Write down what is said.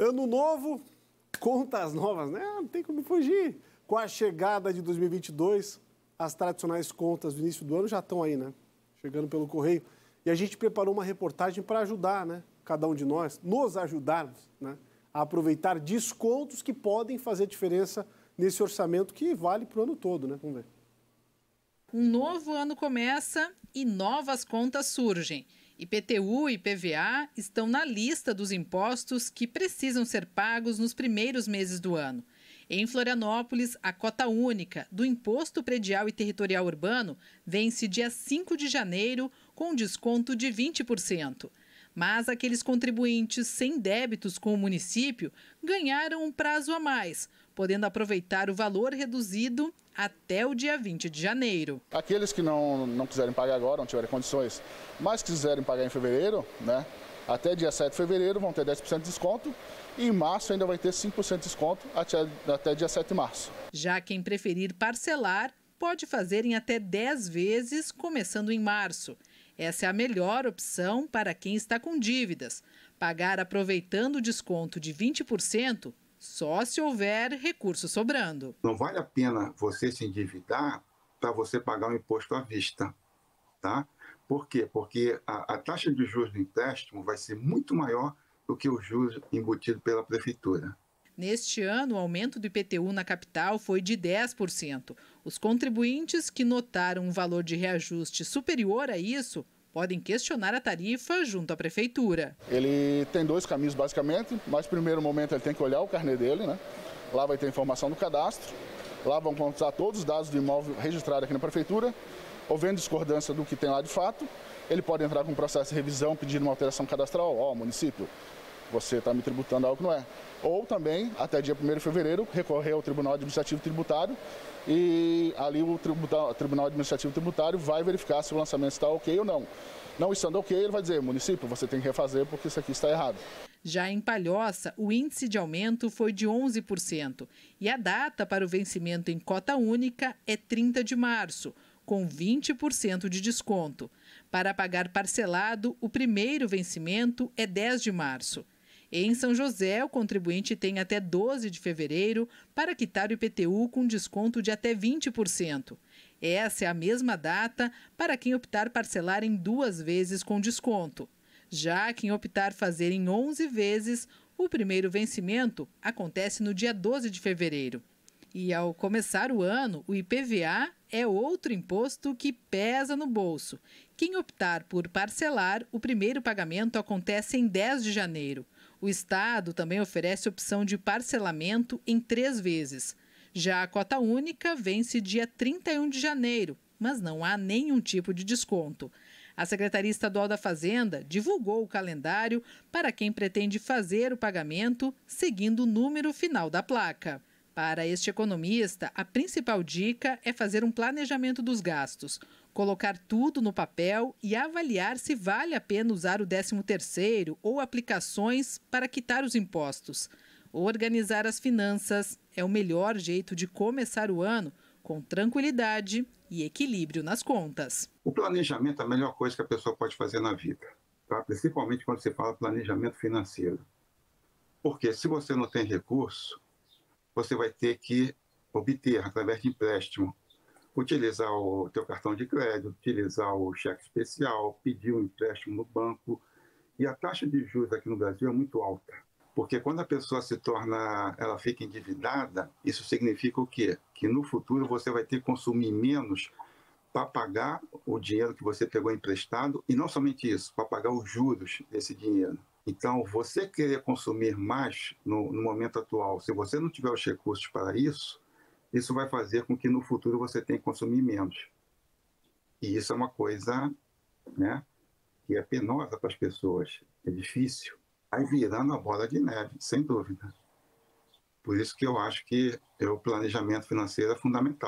Ano novo, contas novas, né? Não tem como fugir. Com a chegada de 2022, as tradicionais contas do início do ano já estão aí, né? Chegando pelo correio. E a gente preparou uma reportagem para ajudar, né? Cada um de nós, nos ajudar, né? A aproveitar descontos que podem fazer diferença nesse orçamento que vale para o ano todo, né? Vamos ver. Um novo ano começa e novas contas surgem. IPTU e PVA estão na lista dos impostos que precisam ser pagos nos primeiros meses do ano. Em Florianópolis, a cota única do Imposto Predial e Territorial Urbano vence dia 5 de janeiro, com desconto de 20%. Mas aqueles contribuintes sem débitos com o município ganharam um prazo a mais, podendo aproveitar o valor reduzido até o dia 20 de janeiro. Aqueles que não, não quiserem pagar agora, não tiverem condições, mas quiserem pagar em fevereiro, né? Até dia 7 de fevereiro vão ter 10% de desconto e em março ainda vai ter 5% de desconto até, até dia 7 de março. Já quem preferir parcelar, pode fazer em até 10 vezes, começando em março. Essa é a melhor opção para quem está com dívidas. Pagar aproveitando o desconto de 20% só se houver recurso sobrando. Não vale a pena você se endividar para você pagar o um imposto à vista, tá? Por quê? Porque a, a, taxa de juros do empréstimo vai ser muito maior do que o juros embutido pela prefeitura. Neste ano, o aumento do IPTU na capital foi de 10%. Os contribuintes que notaram um valor de reajuste superior a isso podem questionar a tarifa junto à prefeitura. Ele tem dois caminhos basicamente, mas primeiro momento ele tem que olhar o carnê dele, né? Lá vai ter informação do cadastro, lá vão contar todos os dados do imóvel registrado aqui na prefeitura. ouvendo discordância do que tem lá de fato, ele pode entrar com um processo de revisão pedindo uma alteração cadastral, ó, município, você está me tributando algo que não é. Ou também, até dia 1 de fevereiro, recorrer ao Tribunal Administrativo Tributário e ali o Tribunal, Tribunal Administrativo Tributário vai verificar se o lançamento está ok ou não. Não estando ok, ele vai dizer, município, você tem que refazer porque isso aqui está errado. Já em Palhoça, o índice de aumento foi de 11% e a data para o vencimento em cota única é 30 de março, com 20% de desconto. Para pagar parcelado, o primeiro vencimento é 10 de março. Em São José, o contribuinte tem até 12 de fevereiro para quitar o IPTU com desconto de até 20%. Essa é a mesma data para quem optar parcelar em duas vezes com desconto. Já quem optar fazer em 11 vezes, o primeiro vencimento acontece no dia 12 de fevereiro. E ao começar o ano, o IPVA é outro imposto que pesa no bolso. Quem optar por parcelar, o primeiro pagamento acontece em 10 de janeiro. O Estado também oferece opção de parcelamento em três vezes. Já a cota única vence dia 31 de janeiro, mas não há nenhum tipo de desconto. A Secretaria Estadual da Fazenda divulgou o calendário para quem pretende fazer o pagamento seguindo o número final da placa. Para este economista, a principal dica é fazer um planejamento dos gastos, colocar tudo no papel e avaliar se vale a pena usar o 13º ou aplicações para quitar os impostos. Organizar as finanças é o melhor jeito de começar o ano com tranquilidade e equilíbrio nas contas. O planejamento é a melhor coisa que a pessoa pode fazer na vida, tá? principalmente quando se fala planejamento financeiro. Porque se você não tem recurso, você vai ter que obter, através de empréstimo utilizar o teu cartão de crédito, utilizar o cheque especial, pedir um empréstimo no banco. E a taxa de juros aqui no Brasil é muito alta, porque quando a pessoa se torna, ela fica endividada, isso significa o quê? Que no futuro você vai ter que consumir menos para pagar o dinheiro que você pegou emprestado e não somente isso, para pagar os juros desse dinheiro. Então, você querer consumir mais no, no momento atual, se você não tiver os recursos para isso, isso vai fazer com que no futuro você tenha que consumir menos. E isso é uma coisa né, que é penosa para as pessoas, é difícil. Aí virando a bola de neve, sem dúvida. Por isso que eu acho que é o planejamento financeiro é fundamental.